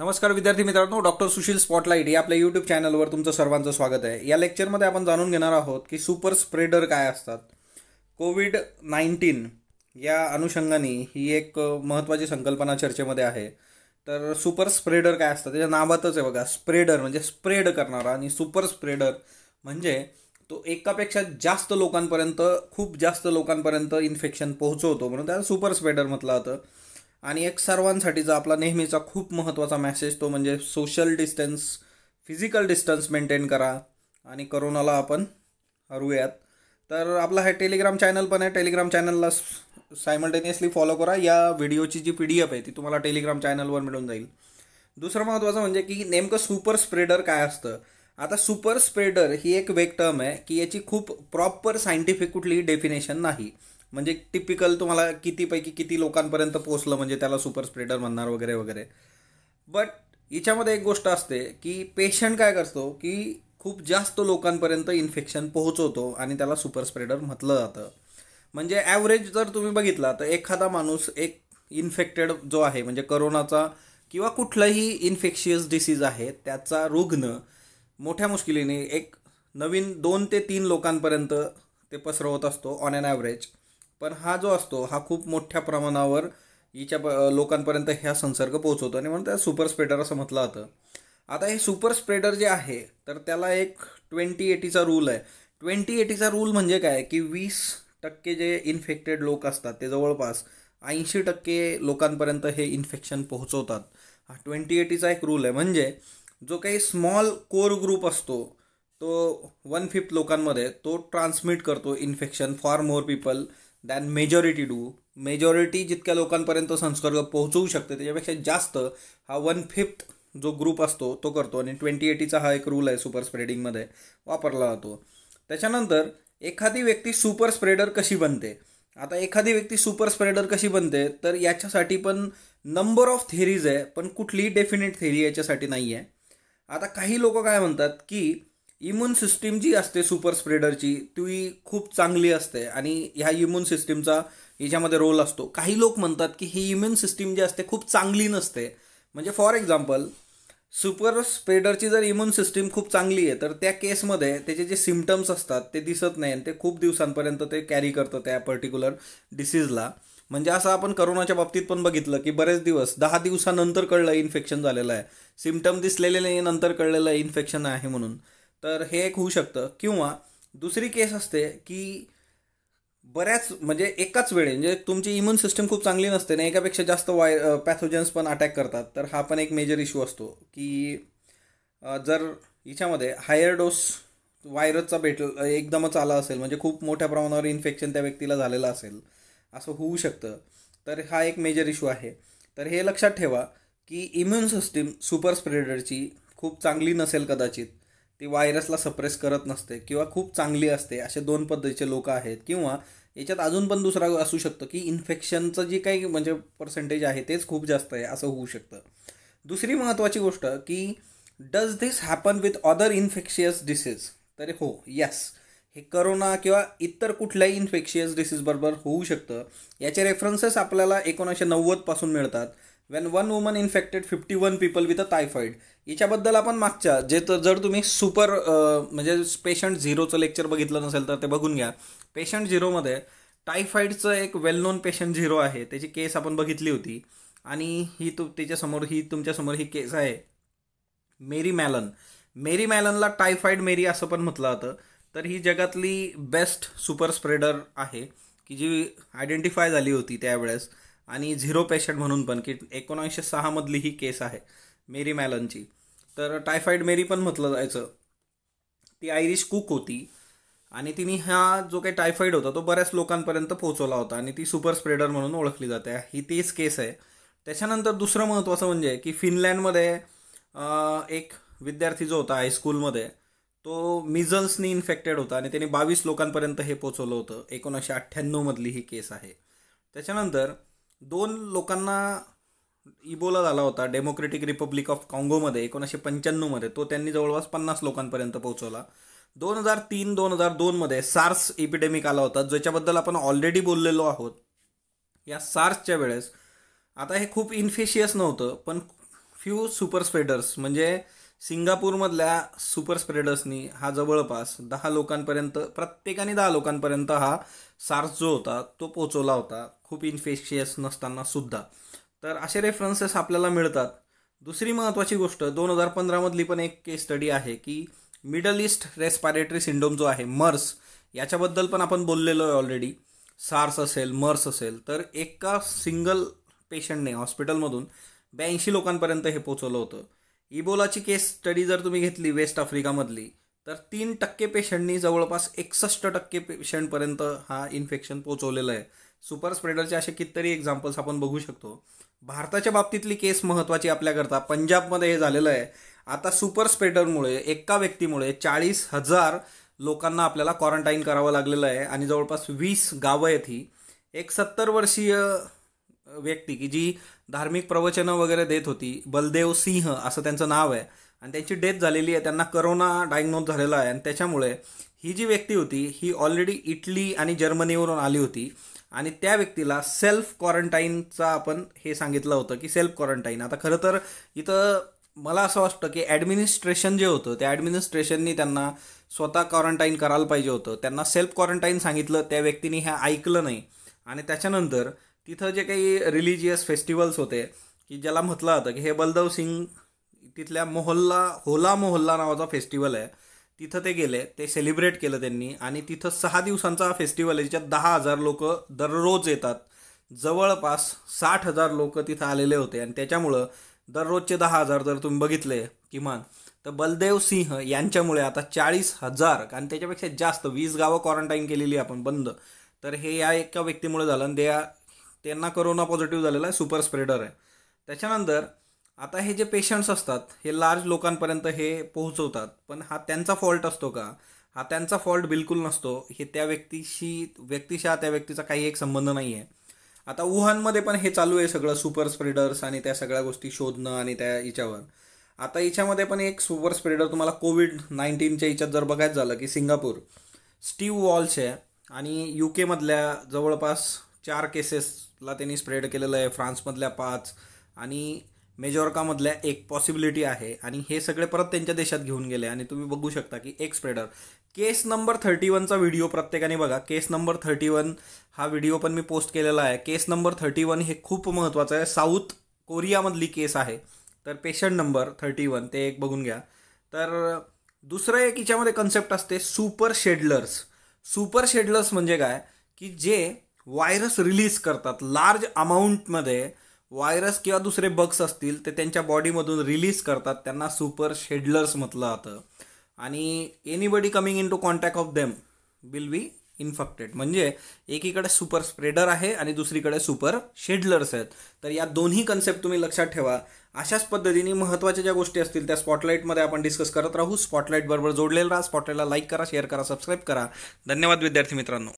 नमस्कार विद्यार्थी मित्रांनो डॉक्टर सुशील स्पॉटलाईट या आपल्या यूट्यूब चॅनलवर तुमचं सर्वांचं स्वागत आहे या लेक्चरमध्ये आपण जाणून घेणार आहोत की सुपर स्प्रेडर काय असतात कोविड नाईन्टीन या अनुषंगाने ही एक महत्त्वाची संकल्पना चर्चेमध्ये आहे तर सुपर स्प्रेडर काय असतात त्याच्या नावातच आहे बघा स्प्रेडर म्हणजे स्प्रेड करणारा आणि सुपर स्प्रेडर म्हणजे तो एकापेक्षा जास्त लोकांपर्यंत खूप जास्त लोकांपर्यंत इन्फेक्शन पोहोचवतो म्हणून त्याला सुपर स्प्रेडर म्हटलं जातं आणि एक सर्वांसाठीचा आपला नेहमीचा खूप महत्त्वाचा मॅसेज तो म्हणजे social distance physical distance maintain करा आणि करोनाला आपण हरवूयात तर आपला हा टेलिग्राम चॅनल पण आहे टेलिग्राम चॅनलला सायमल्टेनियसली फॉलो करा या व्हिडिओची जी पी डी एफ आहे ती तुम्हाला टेलिग्राम चॅनलवर मिळून जाईल दुसरं महत्त्वाचं म्हणजे की नेमकं सुपर स्प्रेडर काय असतं आता सुपर स्प्रेडर ही एक वेग टर्म आहे की याची खूप प्रॉपर सायंटिफिक कुठलीही डेफिनेशन नाही म्हणजे टिपिकल तुम्हाला कितीपैकी किती लोकांपर्यंत पोचलं म्हणजे त्याला सुपर स्प्रेडर म्हणणार वगैरे वगैरे बट याच्यामध्ये एक गोष्ट असते की पेशंट काय करतो की खूप जास्त लोकांपर्यंत इन्फेक्शन पोहोचवतो आणि त्याला सुपर स्प्रेडर म्हटलं जातं म्हणजे ॲव्हरेज जर तुम्ही बघितला तर एखादा माणूस एक इन्फेक्टेड जो आहे म्हणजे करोनाचा किंवा कुठलाही इन्फेक्शियस डिसीज आहे त्याचा रुग्ण मोठ्या मुश्किलीने एक नवीन दोन ते तीन लोकांपर्यंत ते पसरवत असतो ऑन अन ॲव्हरेज पण हा जो असतो हा खूप मोठ्या प्रमाणावर हिच्या लोकांपर्यंत ह्या संसर्ग पोहोचवतो आणि म्हणून त्या सुपर स्प्रेडर असं म्हटलं जातं आता हे सुपर स्प्रेडर जे आहे तर त्याला एक ट्वेंटी एटीचा रूल आहे ट्वेंटी एटीचा रूल म्हणजे काय की वीस टक्के जे इन्फेक्टेड लोक असतात ते जवळपास ऐंशी टक्के लोकांपर्यंत हे इन्फेक्शन पोहोचवतात हा ट्वेंटी एटीचा एक रूल आहे म्हणजे जो काही स्मॉल कोर ग्रुप असतो तो वन फिफ्थ लोकांमध्ये तो ट्रान्समिट करतो infection for more people than majority do majority जितक्या लोकांपर्यंत संसर्ग पोहोचवू शकते त्याच्यापेक्षा जास्त हा वन फिफ्थ जो ग्रुप असतो तो करतो आणि ट्वेंटी एटीचा हा एक रूल आहे सुपर स्प्रेडिंगमध्ये वापरला जातो त्याच्यानंतर एखादी व्यक्ती सुपर स्प्रेडर कशी बनते आता एखादी व्यक्ती सुपर स्प्रेडर कशी बनते तर याच्यासाठी पण नंबर ऑफ थेरीज आहे पण कुठलीही डेफिनेट थेरी याच्यासाठी नाही आहे आता काही लोक काय म्हणतात की इम्युन सिस्टीम जी असते सुपर स्प्रेडरची ती खूप चांगली असते आणि ह्या इम्युन सिस्टीमचा याच्यामध्ये रोल असतो काही लोक म्हणतात की ही इम्युन सिस्टीम जी असते खूप चांगली नसते म्हणजे फॉर एक्झाम्पल सुपर स्प्रेडरची जर इम्युन सिस्टीम खूप चांगली आहे तर त्या केसमध्ये त्याचे जे सिमटम्स असतात ते दिसत नाही आणि ते खूप दिवसांपर्यंत ते कॅरी करतं त्या पर्टिक्युलर डिसीजला म्हणजे असं आपण करोनाच्या बाबतीत पण बघितलं की बरेच दिवस दहा दिवसानंतर कळलं इन्फेक्शन झालेलं आहे सिमटम दिसलेले नाही नंतर कळलेलं इन्फेक्शन आहे म्हणून तर हे एक होऊ शकतं किंवा दुसरी केस असते की बऱ्याच म्हणजे एकाच वेळे म्हणजे तुमची इम्युन सिस्टीम खूप चांगली नसते ना एकापेक्षा जास्त वाय पॅथोजन्स पण अटॅक करतात तर हा पण एक मेजर इश्यू असतो की जर हिच्यामध्ये हायर डोस व्हायरसचा भेट एकदमच आला असेल म्हणजे खूप मोठ्या प्रमाणावर इन्फेक्शन त्या व्यक्तीला झालेलं असेल असं होऊ शकतं तर हा एक मेजर इश्यू आहे तर हे लक्षात ठेवा की इम्युन सिस्टीम सुपर स्प्रेडरची खूप चांगली नसेल कदाचित ती व्हायरसला सप्रेस करत नसते किंवा खूप चांगली असते असे दोन पद्धतीचे लोक आहेत किंवा याच्यात अजून पण दुसरा असू शकतो की इन्फेक्शनचं जे काही म्हणजे पर्सेंटेज आहे तेच खूप जास्त आहे असं होऊ शकतं दुसरी महत्त्वाची गोष्ट की does this happen with other infectious disease तर हो यस हे करोना किंवा इतर कुठल्याही इन्फेक्शियस डिसीजबरोबर होऊ शकतं याचे रेफरन्सेस आपल्याला एकोणीसशे नव्वदपासून मिळतात when one woman infected fifty one people with a typhoid याच्याबद्दल आपण मागच्या जे तर जर तुम्ही सुपर म्हणजे पेशंट झिरोचं लेक्चर बघितलं नसेल तर ते बघून घ्या पेशंट झिरोमध्ये टायफॉईडचं एक वेल नोन पेशंट झिरो आहे त्याची केस आपण बघितली होती आणि ही तू त्याच्यासमोर ही तुमच्यासमोर ही केस आहे मेरी मॅलन मेरी मॅलनला टायफॉईड मेरी असं पण म्हटलं जातं तर ही जगातली बेस्ट सुपर स्प्रेडर आहे की जी आयडेंटिफाय झाली होती त्यावेळेस आणि झिरो पेशंट म्हणून पण की एकोणीसशे सहामधली ही केस आहे मेरी मॅलनची तर टायफाईड मेरी पण म्हटलं जायचं ती आयरिश कुक होती आणि तिने हा जो काही टायफॉईड होता तो बऱ्याच लोकांपर्यंत पोहोचवला होता आणि ती सुपर स्प्रेडर म्हणून ओळखली जाते ही तीच केस आहे त्याच्यानंतर दुसरं महत्त्वाचं म्हणजे की फिनलँडमध्ये एक विद्यार्थी जो होता हायस्कूलमध्ये तो मिझल्सनी इन्फेक्टेड होता आणि त्याने बावीस लोकांपर्यंत हे पोचवलं होतं एकोणीसशे अठ्ठ्याण्णवमधली ही केस आहे त्याच्यानंतर दोन लोकांना इबोला झाला होता डेमोक्रेटिक रिपब्लिक ऑफ काँगोमध्ये एकोणीसशे पंच्याण्णवमध्ये तो त्यांनी जवळपास पन्नास लोकांपर्यंत पोहोचवला दोन हजार तीन दोन हजार दोनमध्ये सार्स एपिडेमिक आला होता ज्याच्याबद्दल आपण ऑलरेडी बोललेलो आहोत या सार्सच्या वेळेस आता हे खूप इन्फेशियस नव्हतं पण फ्यू सुपर स्प्रेडर्स म्हणजे सिंगापूरमधल्या सुपर स्प्रेडर्सनी हा जवळपास दहा लोकांपर्यंत प्रत्येकाने दहा लोकांपर्यंत हा सार्स जो होता तो पोचवला होता खूप इन्फेक्शियस नसताना सुद्धा तर असे रेफरन्सेस आपल्याला मिळतात दुसरी महत्त्वाची गोष्ट दोन हजार पंधरामधली पण एक केस स्टडी आहे की मिडल ईस्ट रेस्पायरेटरी सिंडोम जो आहे मर्स याच्याबद्दल पण आपण बोललेलो आहे ऑलरेडी सार्स असेल मर्स असेल तर एका सिंगल पेशंटने हॉस्पिटलमधून ब्याऐंशी लोकांपर्यंत हे पोचवलं होतं इबोलाची केस स्टडी जर तुम्ही घेतली वेस्ट आफ्रिकामधली तर तीन टक्के पेशंटनी जवळपास एकसष्ट टक्के पेशंटपर्यंत हा इन्फेक्शन पोचवलेलं आहे सुपर स्प्रेडरचे असे कितीतरी एक्झाम्पल्स आपण बघू शकतो भारताच्या बाबतीतली केस महत्त्वाची आपल्याकरता पंजाबमध्ये हे झालेलं आहे आता सुपर स्प्रेडरमुळे एका व्यक्तीमुळे चाळीस हजार लोकांना आपल्याला क्वारंटाईन करावं लागलेलं आहे आणि जवळपास वीस गावं आहेत ही एक सत्तर वर्षीय व्यक्ती की जी धार्मिक प्रवचनं वगैरे देत होती बलदेव सिंह असं त्यांचं नाव आहे आणि त्यांची डेथ झालेली आहे त्यांना करोना डायग्नोज झालेला आहे आणि त्याच्यामुळे ही जी व्यक्ती होती ही ऑलरेडी इटली आणि जर्मनीवरून आली होती आणि त्या व्यक्तीला सेल्फ क्वारंटाईनचा आपण हे सांगितलं होतं की सेल्फ क्वारंटाईन आता खरं तर इथं मला असं वाटतं की ॲडमिनिस्ट्रेशन जे होतं त्या ॲडमिनिस्ट्रेशननी त्यांना स्वतः क्वारंटाईन करायला पाहिजे होतं त्यांना सेल्फ क्वारंटाईन सांगितलं त्या व्यक्तीने हे ऐकलं नाही आणि त्याच्यानंतर तिथं जे काही रिलिजियस फेस्टिवल्स होते की ज्याला म्हटलं जातं की हे बलदेव सिंग तिथल्या मोहल्ला होला मोहल्ला नावाचा फेस्टिवल आहे तिथं ते गेले ते सेलिब्रेट केलं त्यांनी आणि तिथं सहा दिवसांचा फेस्टिवल आहे ज्याच्यात दहा हजार लोक दररोज येतात जवळपास साठ हजार लोक तिथं आलेले होते आणि त्याच्यामुळं दररोजचे दहा हजार जर तुम्ही बघितले किमान तर बलदेव सिंह यांच्यामुळे आता चाळीस हजार आणि त्याच्यापेक्षा जास्त वीस गावं क्वारंटाईन केलेली आपण बंद तर हे या एका व्यक्तीमुळे झालं आणि त्या त्यांना करोना पॉझिटिव्ह झालेला आहे सुपर स्प्रेडर आहे त्याच्यानंतर आता हे जे पेशंट्स असतात हे लार्ज लोकांपर्यंत हे पोहोचवतात पण हा त्यांचा फॉल्ट असतो का हा त्यांचा फॉल्ट बिलकुल नसतो हे त्या व्यक्तीशी व्यक्तीशा त्या व्यक्तीचा काही एक संबंध नाही आहे आता वुहानमध्ये पण हे चालू आहे सगळं सुपर स्प्रेडर्स आणि त्या सगळ्या गोष्टी शोधणं आणि त्या हिच्यावर आता हिच्यामध्ये पण एक सुपर स्प्रेडर तुम्हाला कोविड नाईन्टीनच्या हिच्यात जर बघायचं झालं की सिंगापूर स्टीव वॉल्स आहे आणि यू केमधल्या जवळपास चार केसेसला त्यांनी स्प्रेड केलेलं आहे फ्रान्समधल्या पाच आणि मेजॉर्कामधल्या एक पॉसिबिलिटी आहे आणि हे सगळे परत त्यांच्या देशात घेऊन गेले आणि तुम्ही बघू शकता की एक स्प्रेडर केस नंबर थर्टी वनचा व्हिडिओ प्रत्येकाने बघा केस नंबर थर्टी वन हा व्हिडिओ पण मी पोस्ट केलेला आहे केस नंबर थर्टी वन हे खूप महत्त्वाचं आहे साऊथ कोरियामधली केस आहे तर पेशंट नंबर थर्टी वन ते एक बघून घ्या तर दुसरं एक हिच्यामध्ये कन्सेप्ट असते सुपर शेडलर्स सुपर शेडलर्स म्हणजे काय की जे व्हायरस रिलीज करतात लार्ज अमाऊंटमध्ये व्हायरस किंवा दुसरे बग्स असतील ते त्यांच्या बॉडीमधून रिलीज करतात त्यांना सुपर शेडलर्स म्हटलं जातं आणि anybody coming in to contact of them will be infected म्हणजे एकीकडे सुपर स्प्रेडर आहे आणि दुसरीकडे सुपर शेडलर्स आहेत तर या दोन्ही कन्सेप्ट तुम्ही लक्षात ठेवा अशाच पद्धतीने महत्त्वाच्या ज्या गोष्टी असतील त्या स्पॉटलाईटमध्ये आपण डिस्कस करत राहू स्पॉटलाईट बरोबर जोडलेलं राहा स्पॉटलाईटला लाईक करा शेअर करा सबस्क्राईब करा धन्यवाद विद्यार्थी मित्रांनो